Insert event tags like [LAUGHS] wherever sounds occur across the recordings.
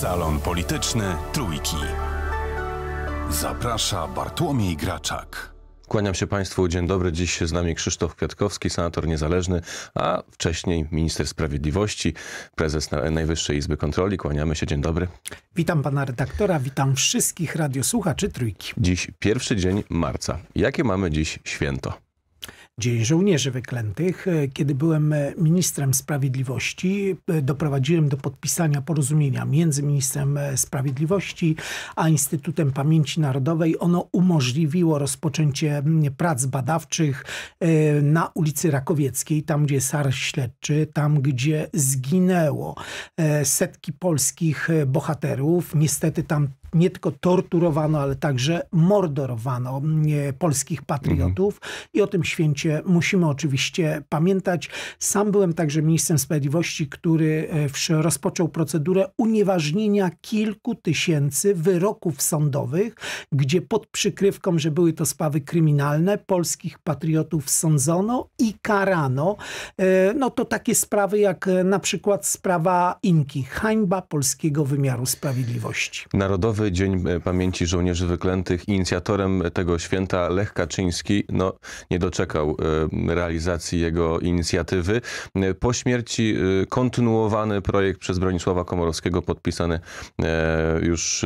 Salon Polityczny Trójki. Zaprasza Bartłomiej Graczak. Kłaniam się Państwu. Dzień dobry. Dziś z nami Krzysztof Kwiatkowski, senator niezależny, a wcześniej minister sprawiedliwości, prezes Najwyższej Izby Kontroli. Kłaniamy się. Dzień dobry. Witam pana redaktora, witam wszystkich radiosłuchaczy Trójki. Dziś pierwszy dzień marca. Jakie mamy dziś święto? Dzień Żołnierzy Wyklętych. E, kiedy byłem e, ministrem sprawiedliwości, e, doprowadziłem do podpisania porozumienia między ministrem sprawiedliwości a Instytutem Pamięci Narodowej. Ono umożliwiło rozpoczęcie prac badawczych na ulicy Rakowieckiej, tam gdzie SAR śledczy, tam gdzie zginęło setki polskich bohaterów. Niestety tam nie tylko torturowano, ale także mordorowano mm, e, polskich patriotów mhm. i o tym święcie musimy oczywiście pamiętać. Sam byłem także ministrem sprawiedliwości, który e, rozpoczął procedurę unieważnienia kilku tysięcy wyroków sądowych, gdzie pod przykrywką, że były to sprawy kryminalne, polskich patriotów sądzono i karano. E, no to takie sprawy jak na przykład sprawa Inki, hańba polskiego wymiaru sprawiedliwości. Narodowy Narodowy Dzień e, Pamięci Żołnierzy Wyklętych. Inicjatorem tego święta Lech Kaczyński no, nie doczekał e, realizacji jego inicjatywy. E, po śmierci kontynuowany projekt przez Bronisława Komorowskiego podpisany już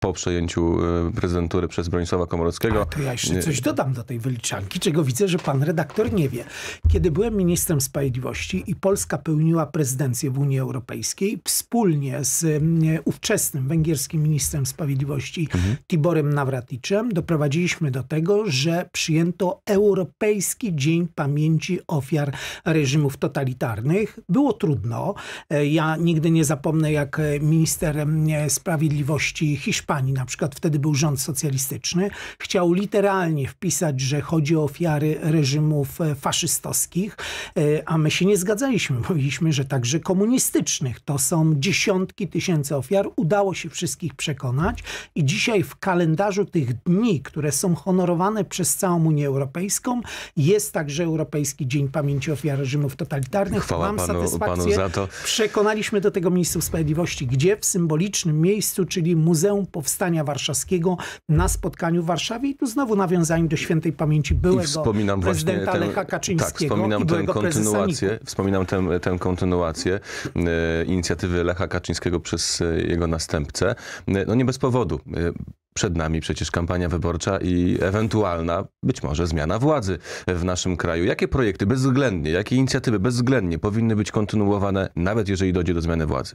po przejęciu e, prezydentury przez Bronisława Komorowskiego. A to ja jeszcze coś dodam do tej wyliczanki, czego widzę, że pan redaktor nie wie. Kiedy byłem ministrem sprawiedliwości i Polska pełniła prezydencję w Unii Europejskiej, wspólnie z ówczesnym węgierskim ministrem sprawiedliwości mhm. Tiborem Nawraticzem doprowadziliśmy do tego, że przyjęto Europejski Dzień Pamięci Ofiar Reżimów Totalitarnych. Było trudno. E, ja nigdy nie zapomnę, jak e, minister sprawiedliwości Hiszpanii Hiszpanii, na przykład wtedy był rząd socjalistyczny, chciał literalnie wpisać, że chodzi o ofiary reżimów e, faszystowskich, e, a my się nie zgadzaliśmy. [LAUGHS] Mówiliśmy, że także komunistycznych. To są dziesiątki tysięcy ofiar. Udało się wszystkich przekonać i dzisiaj w kalendarzu tych dni, które są honorowane przez całą Unię Europejską, jest także Europejski Dzień Pamięci Ofiar Reżimów Totalitarnych. Chwała Mam panu, satysfakcję. Panu za to. Przekonaliśmy do tego ministrów sprawiedliwości, gdzie w symbolicznym miejscu, czyli Muzeum po Powstania Warszawskiego na spotkaniu w Warszawie i tu znowu nawiązaniem do świętej pamięci byłego prezydenta ten, Lecha tak, Kaczyńskiego tak, i byłego kontynuację, Wspominam tę, tę kontynuację e, inicjatywy Lecha Kaczyńskiego przez e, jego następcę. E, no nie bez powodu. E, przed nami przecież kampania wyborcza i ewentualna, być może, zmiana władzy w naszym kraju. Jakie projekty bezwzględnie, jakie inicjatywy bezwzględnie powinny być kontynuowane, nawet jeżeli dojdzie do zmiany władzy?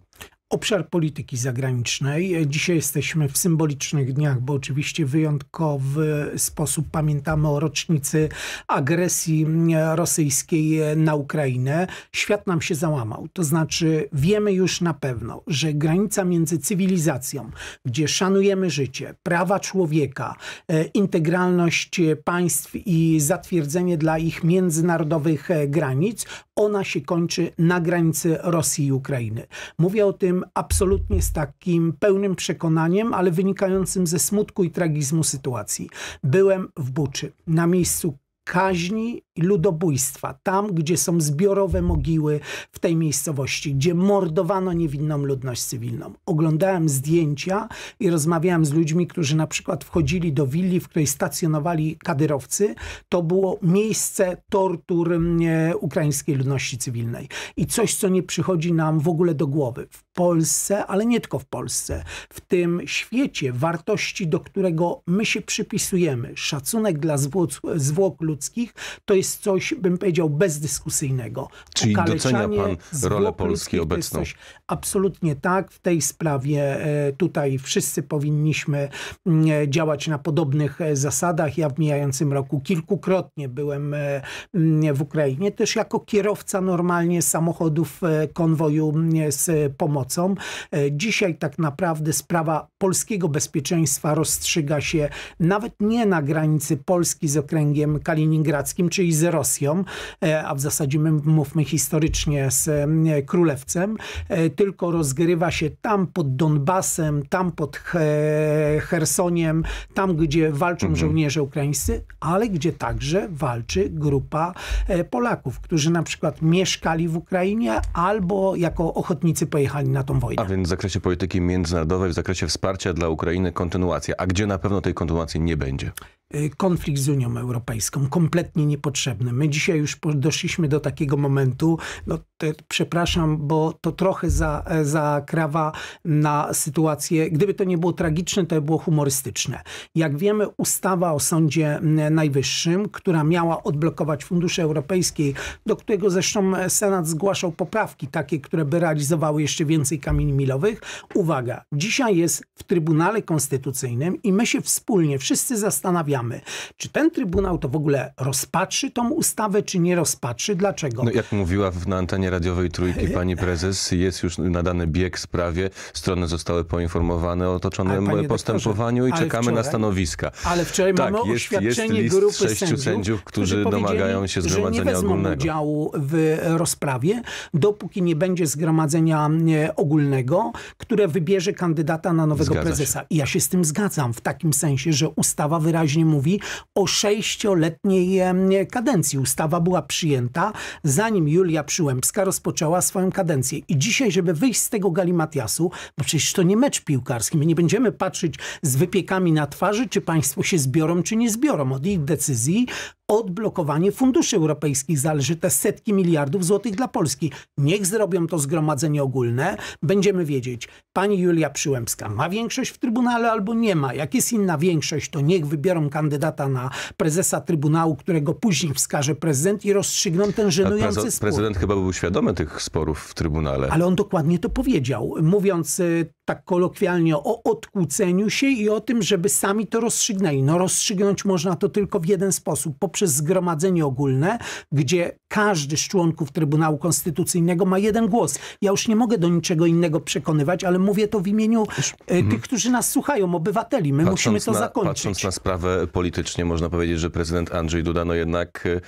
Obszar polityki zagranicznej. Dzisiaj jesteśmy w symbolicznych dniach, bo oczywiście wyjątkowy sposób pamiętamy o rocznicy agresji rosyjskiej na Ukrainę. Świat nam się załamał. To znaczy wiemy już na pewno, że granica między cywilizacją, gdzie szanujemy życie, prawa człowieka, e, integralność państw i zatwierdzenie dla ich międzynarodowych e, granic, ona się kończy na granicy Rosji i Ukrainy. Mówię o tym absolutnie z takim pełnym przekonaniem, ale wynikającym ze smutku i tragizmu sytuacji. Byłem w Buczy, na miejscu kaźni i ludobójstwa, tam gdzie są zbiorowe mogiły w tej miejscowości, gdzie mordowano niewinną ludność cywilną. Oglądałem zdjęcia i rozmawiałem z ludźmi, którzy na przykład wchodzili do willi, w której stacjonowali kadyrowcy. To było miejsce tortur mm, e, ukraińskiej ludności cywilnej. I coś, co nie przychodzi nam w ogóle do głowy. W Polsce, ale nie tylko w Polsce, w tym świecie wartości, do którego my się przypisujemy, szacunek dla zwłok, zwłok ludności, ludzkich, to jest coś, bym powiedział, bezdyskusyjnego. Czyli docenia pan rolę Polski obecną? Coś, absolutnie tak. W tej sprawie e, tutaj wszyscy powinniśmy mm, e, działać na podobnych e, zasadach. Ja w mijającym roku kilkukrotnie byłem mm, w Ukrainie, też jako kierowca normalnie samochodów konwoju mm, z pomocą. Dzisiaj tak naprawdę sprawa polskiego bezpieczeństwa rozstrzyga się nawet nie na granicy Polski z okręgiem Kaliningradu, kaliningradzkim, czyli z Rosją, e, a w zasadzie my mówmy historycznie z e, Królewcem, e, tylko rozgrywa się tam pod Donbasem, tam pod Chersoniem, tam gdzie walczą mhm. żołnierze ukraińscy, ale gdzie także walczy grupa Polaków, którzy na przykład mieszkali w Ukrainie albo jako ochotnicy pojechali na tą wojnę. A więc w zakresie polityki międzynarodowej, w zakresie wsparcia dla Ukrainy kontynuacja. A gdzie na pewno tej kontynuacji nie będzie? Konflikt z Unią Europejską, kompletnie niepotrzebne. My dzisiaj już doszliśmy do takiego momentu, no te, przepraszam, bo to trochę za, e, zakrawa na sytuację. Gdyby to nie było tragiczne, to by było humorystyczne. Jak wiemy, ustawa o Sądzie Najwyższym, która miała odblokować fundusze europejskie, do którego zresztą e, Senat zgłaszał poprawki takie, które by realizowały jeszcze więcej kamieni milowych. Uwaga, dzisiaj jest w Trybunale Konstytucyjnym i my się wspólnie wszyscy zastanawiamy, czy ten Trybunał to w ogóle rozpatrzy tą ustawę, czy nie rozpatrzy. Dlaczego? No, jak mówiła na antenie antenie radiowej Trójki pani prezes jest już nadany bieg sprawie. Strony zostały poinformowane o otoczonym postępowaniu i czekamy wczoraj, na stanowiska. Ale wczoraj tak, mamy jest, oświadczenie jest grupy sześciu sędziów, którzy, domagają się zgromadzenia że nie wezmą ogólnego. udziału w rozprawie, dopóki nie będzie zgromadzenia ogólnego, które wybierze kandydata na nowego Zgadza prezesa. Się. I ja się z tym zgadzam w takim sensie, że ustawa wyraźnie mówi o sześcioletniej kadencji. Ustawa była przyjęta zanim Julia Przyłębska Polska rozpoczęła swoją kadencję. I dzisiaj, żeby wyjść z tego galimatiasu, bo przecież to nie mecz piłkarski, my nie będziemy patrzeć z wypiekami na twarzy, czy państwo się zbiorą, czy nie zbiorą. Od ich decyzji odblokowanie funduszy europejskich zależy te setki miliardów złotych dla Polski. Niech zrobią to zgromadzenie ogólne. Będziemy wiedzieć, pani Julia Przyłębska ma większość w Trybunale albo nie ma. Jak jest inna większość, to niech wybiorą kandydata na prezesa Trybunału, którego później wskaże prezydent i rozstrzygną ten żenujący prezydent spór. Prezydent chyba był świadomy tych sporów w Trybunale. Ale on dokładnie to powiedział, mówiąc y, tak kolokwialnie o odkłóceniu się i o tym, żeby sami to rozstrzygnęli. No rozstrzygnąć można to tylko w jeden sposób. Po przez zgromadzenie ogólne, gdzie każdy z członków Trybunału Konstytucyjnego ma jeden głos. Ja już nie mogę do niczego innego przekonywać, ale mówię to w imieniu e, tych, mhm. którzy nas słuchają, obywateli. My patrząc musimy to na, zakończyć. Patrząc na sprawę politycznie, można powiedzieć, że prezydent Andrzej Duda no jednak e,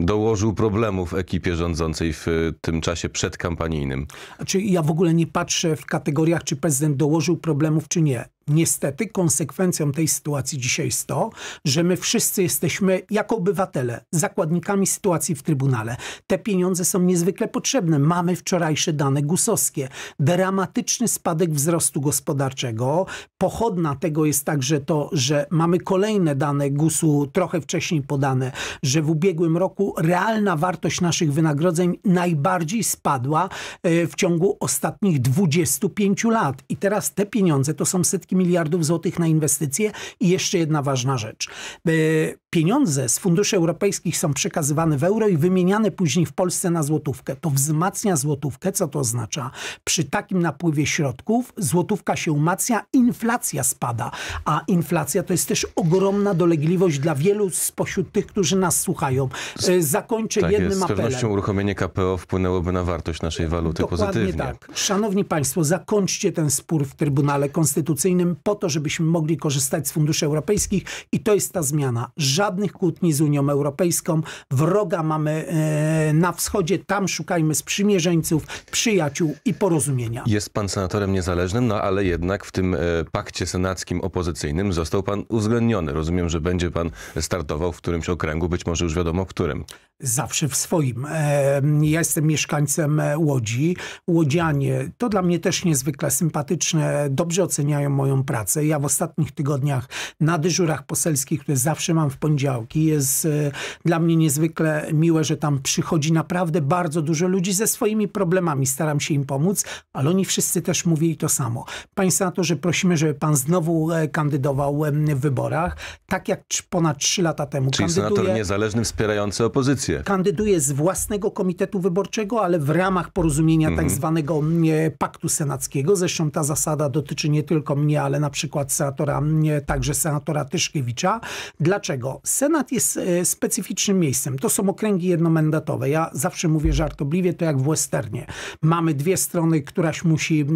dołożył problemów ekipie rządzącej w e, tym czasie przedkampanijnym. Znaczy, ja w ogóle nie patrzę w kategoriach, czy prezydent dołożył problemów, czy nie. Niestety konsekwencją tej sytuacji dzisiaj jest to, że my wszyscy jesteśmy jako obywatele zakładnikami sytuacji w Trybunale. Te pieniądze są niezwykle potrzebne. Mamy wczorajsze dane gusowskie. Dramatyczny spadek wzrostu gospodarczego. Pochodna tego jest także to, że mamy kolejne dane GUS-u trochę wcześniej podane, że w ubiegłym roku realna wartość naszych wynagrodzeń najbardziej spadła e, w ciągu ostatnich 25 lat. I teraz te pieniądze to są setki miliardów złotych na inwestycje. I jeszcze jedna ważna rzecz. E, pieniądze z funduszy europejskich są przekazywane w euro i wymieniane później w Polsce na złotówkę. To wzmacnia złotówkę. Co to oznacza? Przy takim napływie środków złotówka się umacnia, inflacja spada. A inflacja to jest też ogromna dolegliwość dla wielu spośród tych, którzy nas słuchają. E, zakończę tak jednym jest. Z apelem. Z pewnością uruchomienie KPO wpłynęłoby na wartość naszej waluty Dokładnie pozytywnie. tak. Szanowni Państwo, zakończcie ten spór w Trybunale Konstytucyjnym unijnym po to, żebyśmy mogli korzystać z funduszy europejskich i to jest ta zmiana. Żadnych kłótni z Unią Europejską. Wroga mamy e, na wschodzie, tam szukajmy sprzymierzeńców, przyjaciół i porozumienia. Jest pan senatorem niezależnym, no ale jednak w tym e, pakcie senackim opozycyjnym został pan uwzględniony. Rozumiem, że będzie pan startował w którymś okręgu, być może już wiadomo w którym. Zawsze w swoim. E, ja jestem mieszkańcem Łodzi. Łodzianie, to dla mnie też niezwykle sympatyczne, dobrze oceniają moją pracę. Ja w ostatnich tygodniach na dyżurach poselskich, które zawsze mam w poniedziałki, jest e, dla mnie niezwykle miłe, że tam przychodzi naprawdę bardzo dużo ludzi ze swoimi problemami. Staram się im pomóc, ale oni wszyscy też mówili to samo. Panie senatorze, prosimy, żeby pan znowu e, kandydował e, w wyborach, tak jak ponad trzy lata temu. Czyli kandyduje, senator niezależny wspierający opozycję. Kandyduje z własnego komitetu wyborczego, ale w ramach porozumienia mm -hmm. tak zwanego paktu senackiego. Zresztą ta zasada dotyczy nie tylko mnie, ale na przykład senatora, także senatora Tyszkiewicza. Dlaczego? Senat jest e, specyficznym miejscem. To są okręgi jednomandatowe. Ja zawsze mówię żartobliwie, to jak w westernie. Mamy dwie strony, któraś musi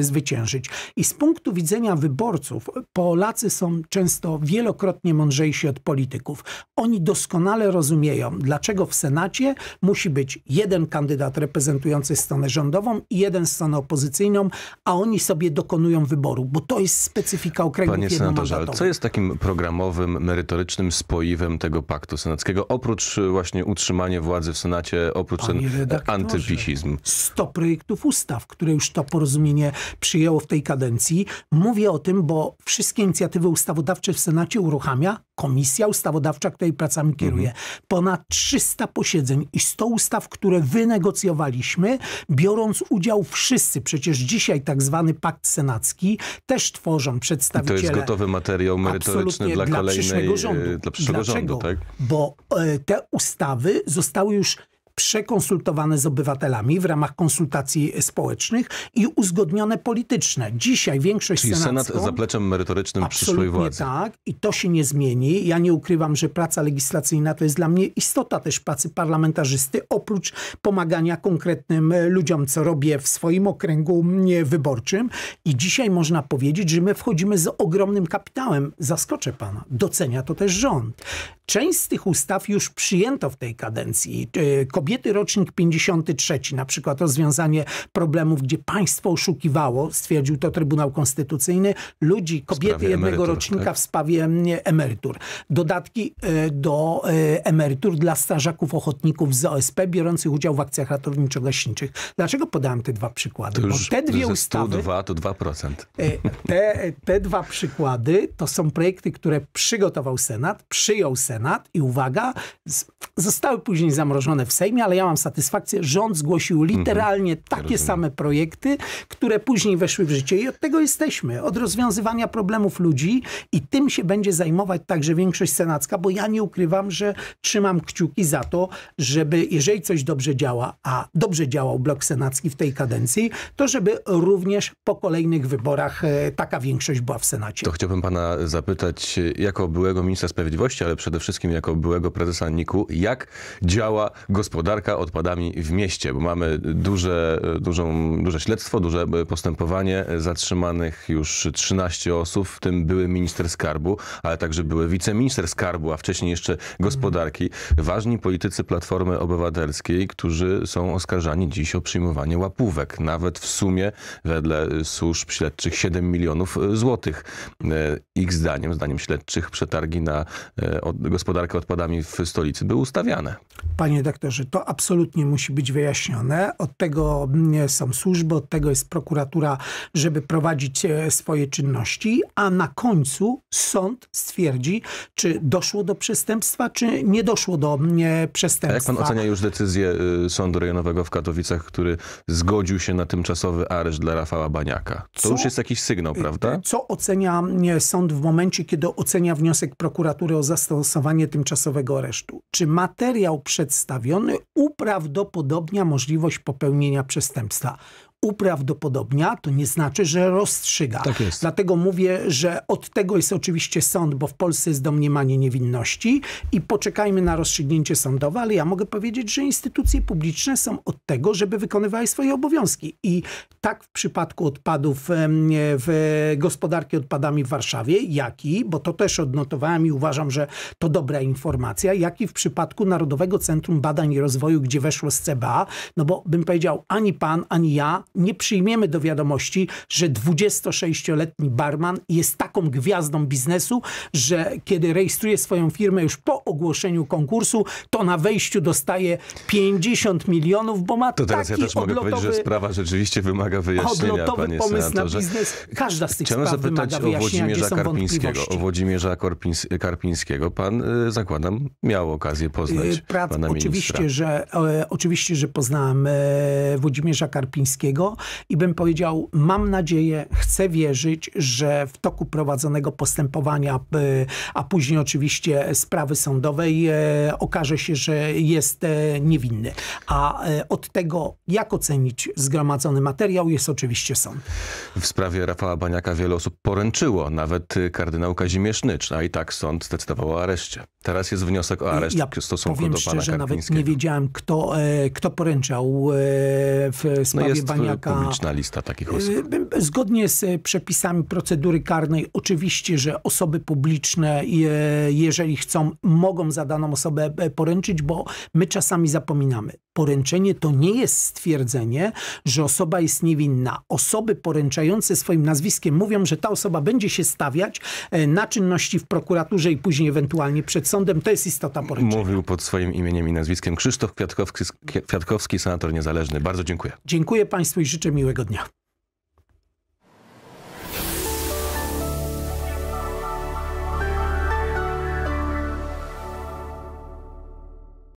zwyciężyć. I z punktu widzenia wyborców, Polacy są często wielokrotnie mądrzejsi od polityków. Oni doskonale rozumieją, dlaczego w Senacie musi być jeden kandydat reprezentujący stronę rządową i jeden stronę opozycyjną, a oni sobie dokonują wyboru, bo to jest jest specyfika okręgów Panie senatorze, co jest takim programowym, merytorycznym spoiwem tego paktu senackiego, oprócz e, właśnie utrzymania władzy w Senacie, oprócz ten antypisizm? 100 projektów ustaw, które już to porozumienie przyjęło w tej kadencji. Mówię o tym, bo wszystkie inicjatywy ustawodawcze w Senacie uruchamia komisja ustawodawcza, której pracami mhm. kieruje. Ponad 300 posiedzeń i 100 ustaw, które wynegocjowaliśmy, biorąc udział wszyscy. Przecież dzisiaj tak zwany pakt senacki też tworzą przedstawiciele. I to jest gotowy materiał merytoryczny dla, dla kolejnej, przyszłego rządu. Dla przyszłego Dlaczego? rządu, tak? Bo e, te ustawy zostały już przekonsultowane z obywatelami w ramach konsultacji społecznych i uzgodnione politycznie. Dzisiaj większość Czyli senacką, Senat zapleczem merytorycznym przyszłej władzy. tak i to się nie zmieni. Ja nie ukrywam, że praca legislacyjna to jest dla mnie istota też pracy parlamentarzysty, oprócz pomagania konkretnym ludziom, co robię w swoim okręgu mm, wyborczym. I dzisiaj można powiedzieć, że my wchodzimy z ogromnym kapitałem. Zaskoczę pana. Docenia to też rząd. Część z tych ustaw już przyjęto w tej kadencji. E, kobiety rocznik 53, na przykład rozwiązanie problemów, gdzie państwo oszukiwało, stwierdził to Trybunał Konstytucyjny, ludzi, kobiety jednego rocznika tak? w sprawie emerytur. Dodatki e, do e, emerytur dla strażaków ochotników z OSP biorących udział w akcjach ratowniczo-gaśniczych. Dlaczego podałem te dwa przykłady? Bo te dwie ustawy... 102 to 2%. E, te, te dwa przykłady to są projekty, które przygotował Senat, przyjął Senat i uwaga, zostały później zamrożone w Sejmie, firmie, ale ja mam satysfakcję. Rząd zgłosił mhm. literalnie mhm. takie Rozumiem. same projekty, które później weszły w życie i od tego jesteśmy. Od rozwiązywania problemów ludzi i tym się będzie zajmować także większość senacka, bo ja nie ukrywam, że trzymam kciuki za to, żeby jeżeli coś dobrze działa, a dobrze działał blok senacki w tej kadencji, to żeby również po kolejnych wyborach e, taka większość była w Senacie. To chciałbym pana zapytać jako byłego ministra sprawiedliwości, ale przede wszystkim jako byłego prezesa NIK-u, jak działa gospodarka gospodarka odpadami w mieście, bo mamy duże, dużą, duże śledztwo, duże postępowanie. Zatrzymanych już 13 osób, w tym były minister skarbu, ale także były wiceminister skarbu, a wcześniej jeszcze gospodarki. Ważni politycy Platformy Obywatelskiej, którzy są oskarżani dziś o przyjmowanie łapówek. Nawet w sumie wedle służb śledczych 7 milionów złotych. E, ich zdaniem, zdaniem śledczych, przetargi na e, gospodarkę odpadami w stolicy były ustawiane. Panie doktorze, to absolutnie musi być wyjaśnione. Od tego mm, są służby, od tego jest prokuratura, żeby prowadzić e, swoje czynności, a na końcu sąd stwierdzi, czy doszło do przestępstwa, czy nie doszło do przestępstwa. Mm, a jak pan ocenia już decyzję y, Sądu Rejonowego w Katowicach, który zgodził się na tymczasowy areszt dla Rafała Baniaka? To co, już jest jakiś sygnał, y, prawda? Co ocenia mm, e, sąd w momencie, kiedy ocenia wniosek prokuratury o zastosowanie tymczasowego aresztu? Czy materiał przedstawiony uprawdopodobnia możliwość popełnienia przestępstwa uprawdopodobnia, to nie znaczy, że rozstrzyga. Tak jest. Dlatego mówię, że od tego jest oczywiście sąd, bo w Polsce jest domniemanie niewinności i poczekajmy na rozstrzygnięcie sądowe, ale ja mogę powiedzieć, że instytucje publiczne są od tego, żeby wykonywały swoje obowiązki. I tak w przypadku odpadów w gospodarki odpadami w Warszawie, jak i, bo to też odnotowałem i uważam, że to dobra informacja, jak i w przypadku Narodowego Centrum Badań i Rozwoju, gdzie weszło z CBA, no bo bym powiedział, ani pan, ani ja nie przyjmiemy do wiadomości, że 26-letni barman jest taką gwiazdą biznesu, że kiedy rejestruje swoją firmę już po ogłoszeniu konkursu, to na wejściu dostaje 50 milionów, bo ma To teraz taki ja też mogę powiedzieć, że sprawa rzeczywiście wymaga wyjaśnienia, odlotowy panie pomysł senatorze. na biznes. Każda z tych Chciałem spraw wymaga o Włodzimierza Karpińskiego. O Włodzimierza Korpins Karpińskiego pan, y, zakładam, miał okazję poznać y, Prac, pana ministra. Oczywiście, że, e, oczywiście, że poznałem e, Włodzimierza Karpińskiego i bym powiedział, mam nadzieję, chcę wierzyć, że w toku prowadzonego postępowania, y, a później oczywiście sprawy sądowej, y, okaże się, że jest y, niewinny. A od tego, jak ocenić zgromadzony materiał, jest oczywiście sąd. W sprawie Rafała Baniaka wiele osób poręczyło, nawet kardynał Kazimierz Nycz, a i tak sąd zdecydował o areszcie. Teraz jest wniosek o areszt ja w stosunku powiem do pana szczerze, nawet nie wiedziałem, kto, kto poręczał w no sprawie no jest, Baniaka jaka... publiczna lista takich osób. Y, zgodnie z y, przepisami procedury karnej oczywiście, że osoby publiczne, y, jeżeli chcą, mogą za daną osobę e, poręczyć, bo my czasami zapominamy. Poręczenie to nie jest stwierdzenie, że osoba jest niewinna. Osoby poręczające swoim nazwiskiem mówią, że ta osoba będzie się stawiać e, na czynności w prokuraturze i później ewentualnie przed sądem. To jest istota poręczenia. Mówił pod swoim imieniem i nazwiskiem Krzysztof Kwiatkowski, Kwiatkowski senator niezależny. Bardzo dziękuję. Dziękuję Państwu Państwu i życzę miłego dnia.